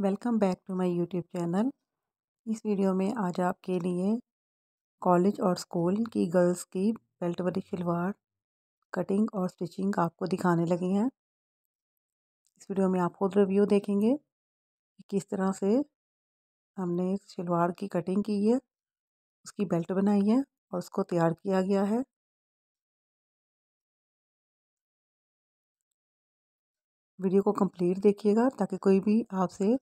welcome back to my YouTube channel इस video में आज आपके लिए कॉलेज और स्कूल की गर्ल्स की बेल्ट वाली शलवार कटिंग और स्टिचिंग आपको दिखाने लगी हैं इस वीडियो में आप खुद रिव्यू देखेंगे कि किस तरह से हमने शलवार की कटिंग की है उसकी बेल्ट बनाई है और उसको तैयार किया गया है वीडियो को कंप्लीट देखिएगा ताकि कोई भी आपसे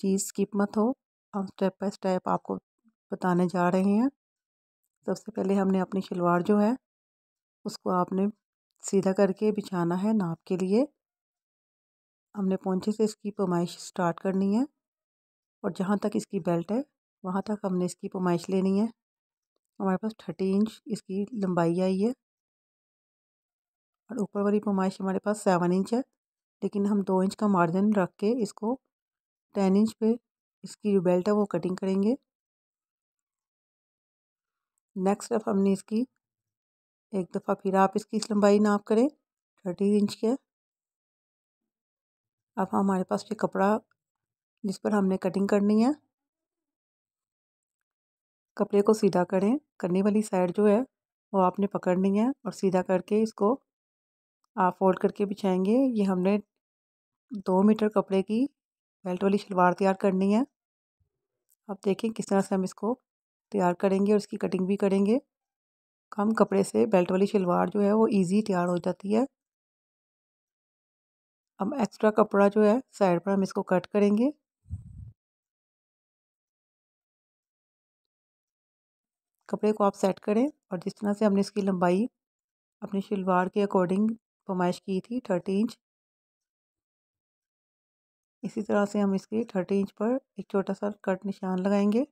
चीज़ स्किप मत हो हम स्टेप बाय स्टेप आपको बताने जा रहे हैं सबसे पहले हमने अपनी शलवार जो है उसको आपने सीधा करके बिछाना है नाप के लिए हमने पोंछे से इसकी पमाइश स्टार्ट करनी है और जहाँ तक इसकी बेल्ट है वहाँ तक हमने इसकी पमाइश लेनी है हमारे पास थर्टी इंच इसकी लंबाई आई है और ऊपर वाली पमाइश हमारे पास सेवन इंच है लेकिन हम दो इंच का मार्जिन रख के इसको टेन इंच पे इसकी जो बेल्ट है वो कटिंग करेंगे नेक्स्ट अब हमने इसकी एक दफ़ा फिर आप इसकी इस लंबाई नाप करें थर्टी इंच के अब हमारे पास ये कपड़ा जिस पर हमने कटिंग करनी है कपड़े को सीधा करें करने वाली साइड जो है वो आपने पकड़नी है और सीधा करके इसको आप फोल्ड करके बिछाएंगे ये हमने दो मीटर कपड़े की बेल्ट वाली शलवार तैयार करनी है आप देखें किस तरह से हम इसको तैयार करेंगे और इसकी कटिंग भी करेंगे कम कपड़े से बेल्ट वाली शलवार जो है वो ईज़ी तैयार हो जाती है अब एक्स्ट्रा कपड़ा जो है साइड पर हम इसको कट करेंगे कपड़े को आप सेट करें और जिस तरह से हमने इसकी लंबाई अपनी शलवार के अकॉर्डिंग फरमाइश की थी थर्टी इंच इसी तरह से हम इसके थर्टी इंच पर एक छोटा सा कट निशान लगाएंगे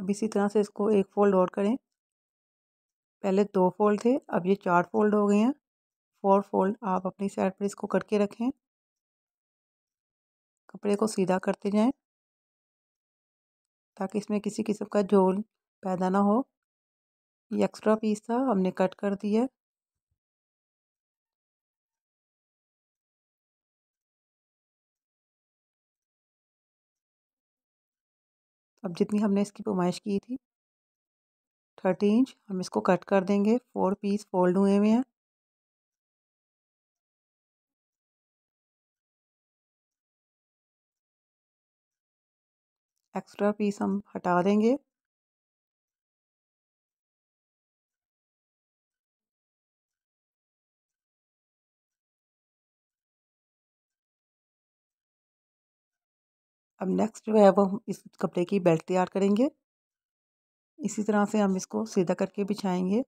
अब इसी तरह से इसको एक फ़ोल्ड और करें पहले दो फोल्ड थे अब ये चार फोल्ड हो गए हैं फोर फोल्ड आप अपनी साइड पर इसको करके रखें कपड़े को सीधा करते जाएं ताकि इसमें किसी किस्म का झोल पैदा ना हो ये एक्स्ट्रा पीस था हमने कट कर दिया अब जितनी हमने इसकी पुमाइश की थी थर्टी इंच हम इसको कट कर देंगे फोर पीस फोल्ड हुए हुए हैं एक्स्ट्रा पीस हम हटा देंगे अब नेक्स्ट जो है वो हम इस कपड़े की बेल्ट तैयार करेंगे इसी तरह से हम इसको सीधा करके बिछाएंगे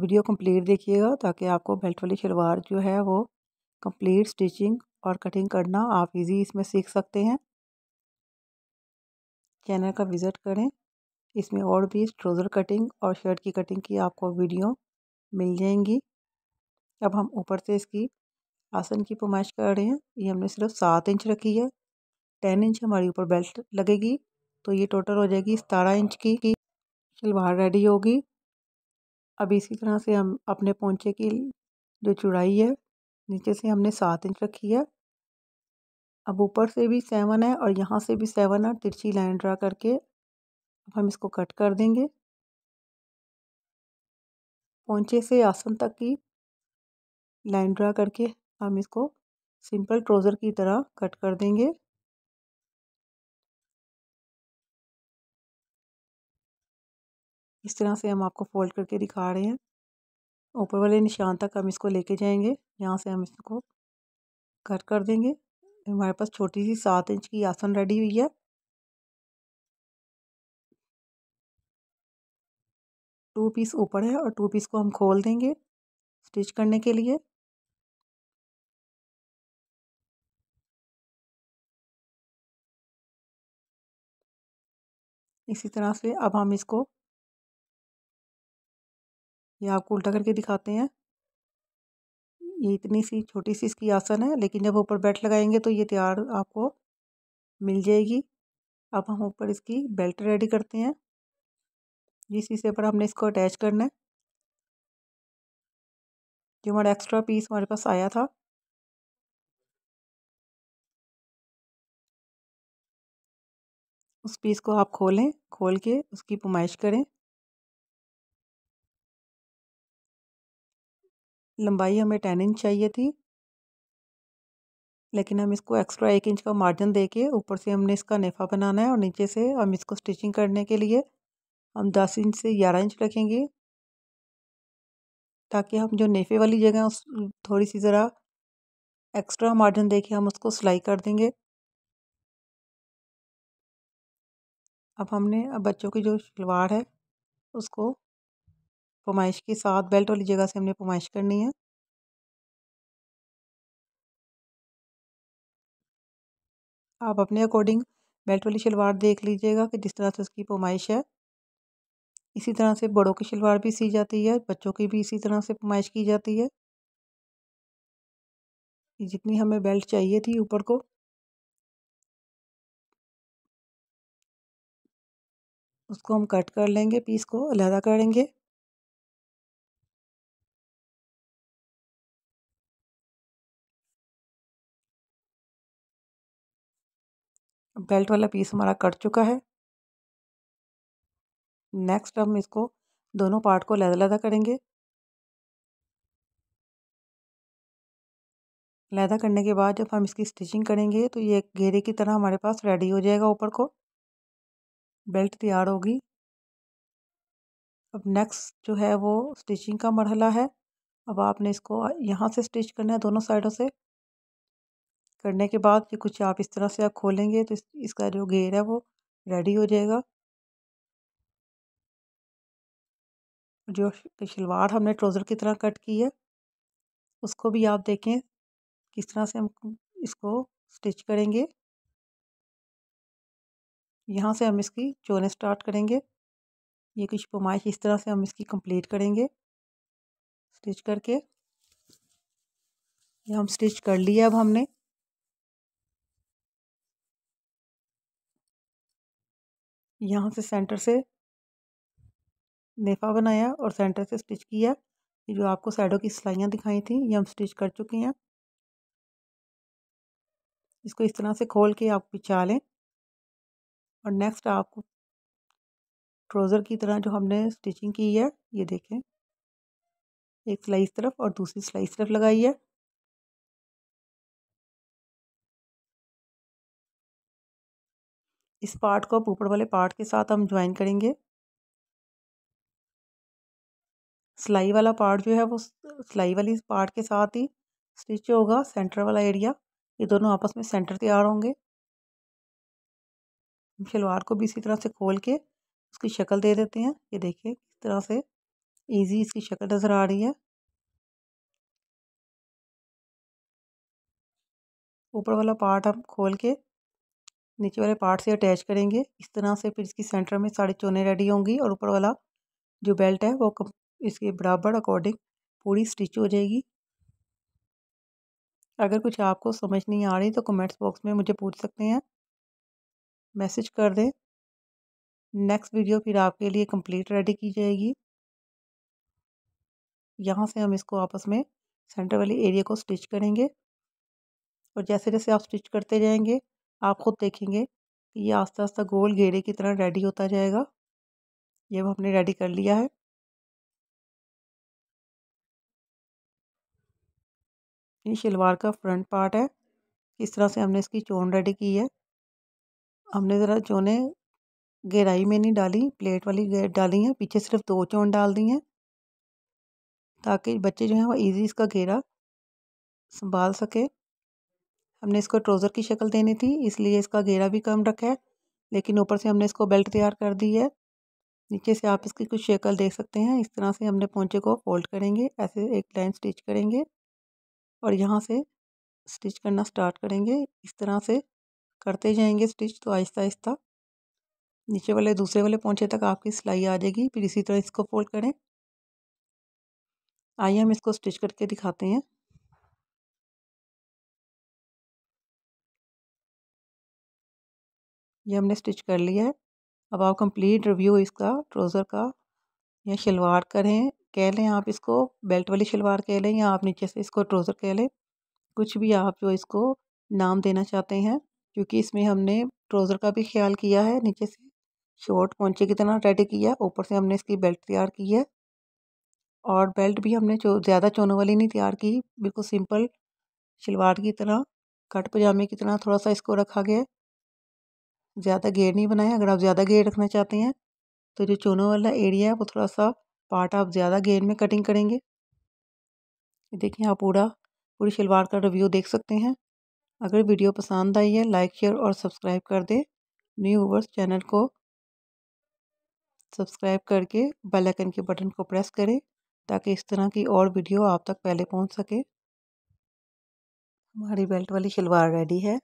वीडियो कंप्लीट देखिएगा ताकि आपको बेल्ट वाली शलवार जो है वो कंप्लीट स्टिचिंग और कटिंग करना आप इजी इसमें सीख सकते हैं चैनल का विज़िट करें इसमें और भी ट्रोज़र कटिंग और शर्ट की कटिंग की आपको वीडियो मिल जाएंगी अब हम ऊपर से इसकी आसन की पुमाइश कर रहे हैं ये हमने सिर्फ सात इंच रखी है टेन इंच हमारी ऊपर बेल्ट लगेगी तो ये टोटल हो जाएगी सतारह इंच की, की शलवार रेडी होगी अब इसी तरह से हम अपने पोंचे की जो चौड़ाई है नीचे से हमने सात इंच रखी है अब ऊपर से भी सेवन है और यहाँ से भी सेवन है तिरछी लाइन ड्रा करके अब हम इसको कट कर देंगे पोंचे से आसन तक की लाइन ड्रा करके हम इसको सिंपल ट्रोज़र की तरह कट कर देंगे इस तरह से हम आपको फोल्ड करके दिखा रहे हैं ऊपर वाले निशान तक हम इसको लेके जाएंगे यहाँ से हम इसको कट कर देंगे हमारे पास छोटी सी सात इंच की आसन रेडी हुई है टू पीस ऊपर है और टू पीस को हम खोल देंगे स्टिच करने के लिए इसी तरह से अब हम इसको ये आपको उल्टा करके दिखाते हैं ये इतनी सी छोटी सी इसकी आसन है लेकिन जब ऊपर बेल्ट लगाएंगे तो ये तैयार आपको मिल जाएगी अब हम ऊपर इसकी बेल्ट रेडी करते हैं जिस हिस्से पर हमने इसको अटैच करना है जो हमारा एक्स्ट्रा पीस हमारे पास आया था उस पीस को आप खोलें खोल के उसकी पुमाइश करें लंबाई हमें टेन इंच चाहिए थी लेकिन हम इसको एक्स्ट्रा एक इंच का मार्जिन दे के ऊपर से हमने इसका नेफा बनाना है और नीचे से हम इसको स्टिचिंग करने के लिए हम दस इंच से ग्यारह इंच रखेंगे ताकि हम जो नेफे वाली जगह उस थोड़ी सी ज़रा एक्स्ट्रा मार्जिन दे के हम उसको सिलाई कर देंगे अब हमने अब बच्चों की जो शलवार है उसको पुमाइश के साथ बेल्ट वाली जगह से हमने पुमाइश करनी है आप अपने अकॉर्डिंग बेल्ट वाली शलवार देख लीजिएगा कि जिस तरह से उसकी पुमाइश है इसी तरह से बड़ों की शलवार भी सी जाती है बच्चों की भी इसी तरह से पुमाइश की जाती है जितनी हमें बेल्ट चाहिए थी ऊपर को उसको हम कट कर लेंगे पीस को अलहदा करेंगे बेल्ट वाला पीस हमारा कट चुका है नेक्स्ट हम इसको दोनों पार्ट को लहदा लहदा करेंगे लहदा करने के बाद जब हम इसकी स्टिचिंग करेंगे तो ये घेरे की तरह हमारे पास रेडी हो जाएगा ऊपर को बेल्ट तैयार होगी अब नेक्स्ट जो है वो स्टिचिंग का मरहला है अब आपने इसको यहाँ से स्टिच करना है दोनों साइडों से करने के बाद ये कुछ आप इस तरह से आप खोलेंगे तो इस, इसका जो घेर है वो रेडी हो जाएगा जो शलवार हमने ट्रोज़र की तरह कट की है उसको भी आप देखें किस तरह से हम इसको स्टिच करेंगे यहाँ से हम इसकी चोने स्टार्ट करेंगे ये कुछ पुमाइश इस तरह से हम इसकी कंप्लीट करेंगे स्टिच करके ये हम स्टिच कर लिया अब हमने यहाँ से सेंटर से नेफा बनाया और सेंटर से स्टिच किया ये जो आपको साइडों की सिलाइयाँ दिखाई थी ये हम स्टिच कर चुके हैं इसको इस तरह से खोल के आप बिछा लें और नेक्स्ट आपको ट्रोज़र की तरह जो हमने स्टिचिंग की है ये देखें एक सिलाई इस तरफ और दूसरी सिलाई इस तरफ लगाई है इस पार्ट को ऊपर वाले पार्ट के साथ हम ज्वाइन करेंगे सिलाई वाला पार्ट जो है वो सिलाई वाली पार्ट के साथ ही स्टिच होगा सेंटर वाला एरिया ये दोनों आपस में सेंटर तैयार होंगे शलवार को भी इसी तरह से खोल के उसकी शक्ल दे देते हैं ये देखिए इस तरह से इजी इसकी शक्ल नज़र आ रही है ऊपर वाला पार्ट हम खोल के नीचे वाले पार्ट से अटैच करेंगे इस तरह से फिर इसकी सेंटर में सारी चोने रेडी होंगी और ऊपर वाला जो बेल्ट है वो इसके बराबर अकॉर्डिंग पूरी स्टिच हो जाएगी अगर कुछ आपको समझ नहीं आ रही तो कमेंट्स बॉक्स में मुझे पूछ सकते हैं मैसेज कर दें नेक्स्ट वीडियो फिर आपके लिए कंप्लीट रेडी की जाएगी यहाँ से हम इसको आपस में सेंटर वाली एरिया को स्टिच करेंगे और जैसे जैसे आप स्टिच करते जाएंगे आप ख़ुद देखेंगे कि ये आस्ता आस्ता गोल घेरे की तरह रेडी होता जाएगा ये हमने रेडी कर लिया है ये शलवार का फ्रंट पार्ट है इस तरह से हमने इसकी चोन रेडी की है हमने ज़रा चोने गहराई में नहीं डाली प्लेट वाली डाली हैं पीछे सिर्फ दो चोन डाल दी हैं ताकि बच्चे जो हैं वो इजी इसका घेरा संभाल सके हमने इसको ट्रोज़र की शक्ल देनी थी इसलिए इसका घेरा भी कम रखा है लेकिन ऊपर से हमने इसको बेल्ट तैयार कर दी है नीचे से आप इसकी कुछ शक्ल देख सकते हैं इस तरह से हमने पोंचे को फोल्ड करेंगे ऐसे एक लाइन स्टिच करेंगे और यहाँ से स्टिच करना स्टार्ट करेंगे इस तरह से करते जाएंगे स्टिच तो आहिस्ता आहिस्ता नीचे वाले दूसरे वाले पहुंचे तक आपकी सिलाई आ जाएगी फिर इसी तरह इसको फोल्ड करें आइए हम इसको स्टिच करके दिखाते हैं ये हमने स्टिच कर लिया है अब आप कंप्लीट रिव्यू इसका ट्रोज़र का या शलवार करें कह लें आप इसको बेल्ट वाली शलवार कह लें या आप नीचे से इसको ट्रोज़र कह लें कुछ भी आप जो इसको नाम देना चाहते हैं क्योंकि इसमें हमने ट्राउज़र का भी ख्याल किया है नीचे से शॉर्ट पहुँचे की तरह रेडी किया ऊपर से हमने इसकी बेल्ट तैयार की है और बेल्ट भी हमने चो ज़्यादा चोनों वाली नहीं तैयार की बिल्कुल सिंपल शलवार की तरह कट पजामे की तरह थोड़ा सा इसको रखा गया ज़्यादा घेर नहीं बनाया अगर आप ज़्यादा घेर रखना चाहते हैं तो जो चोनों वाला एरिया है वो थोड़ा सा पार्ट आप ज़्यादा घेर में कटिंग करेंगे देखिए आप पूरा पूरी शलवार का रिव्यू देख सकते हैं अगर वीडियो पसंद आई है लाइक शेयर और सब्सक्राइब कर दें न्यू ओवर्स चैनल को सब्सक्राइब करके बेल आइकन के बटन को प्रेस करें ताकि इस तरह की और वीडियो आप तक पहले पहुंच सके हमारी बेल्ट वाली शलवार रेडी है